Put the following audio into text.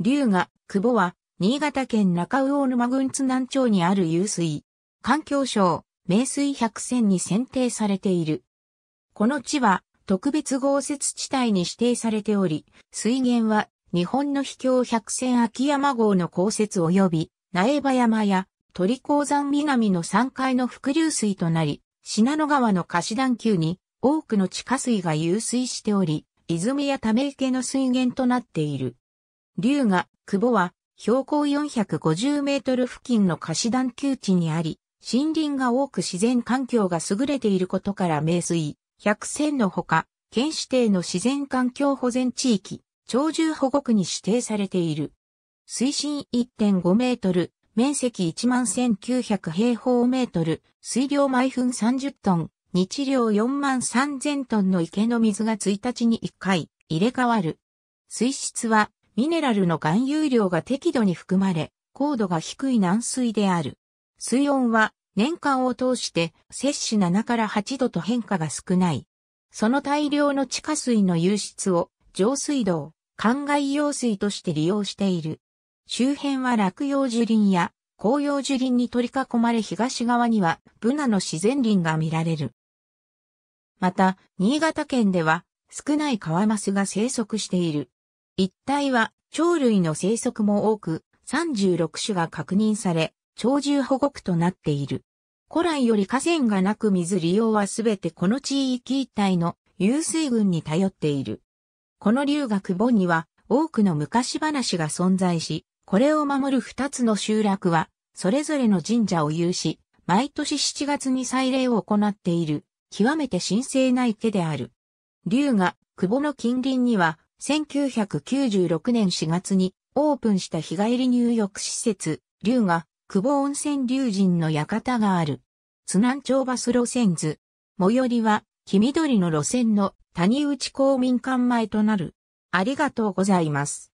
龍河、久保は、新潟県中魚沼郡津南町にある湧水。環境省、名水百選に選定されている。この地は、特別豪雪地帯に指定されており、水源は、日本の秘境百選秋山号の降雪及び、苗場山や、鳥鉱山南の山階の伏流水となり、信濃川の貸し段級に、多くの地下水が湧水しており、泉やため池の水源となっている。龍が、久保は、標高450メートル付近の貸し団丘地にあり、森林が多く自然環境が優れていることから名水、百選のほか、県指定の自然環境保全地域、鳥獣保護区に指定されている。水深1.5メートル、面積11,900平方メートル、水量毎分30トン、日量43,000トンの池の水が1日に1回入れ替わる。水質はミネラルの含有量が適度に含まれ、高度が低い軟水である。水温は年間を通して摂氏7から8度と変化が少ない。その大量の地下水の湧出を上水道、灌漑用水として利用している。周辺は落葉樹林や紅葉樹林に取り囲まれ東側にはブナの自然林が見られる。また、新潟県では少ないカワマスが生息している。一帯は鳥類の生息も多く、36種が確認され、鳥獣保護区となっている。古来より河川がなく水利用はすべてこの地域一帯の遊水群に頼っている。この留学保には多くの昔話が存在し、これを守る二つの集落は、それぞれの神社を有し、毎年7月に祭礼を行っている、極めて神聖な池である。竜が、久保の近隣には、1996年4月にオープンした日帰り入浴施設、龍が、久保温泉龍神の館がある。津南町バス路線図。最寄りは、黄緑の路線の谷内公民館前となる。ありがとうございます。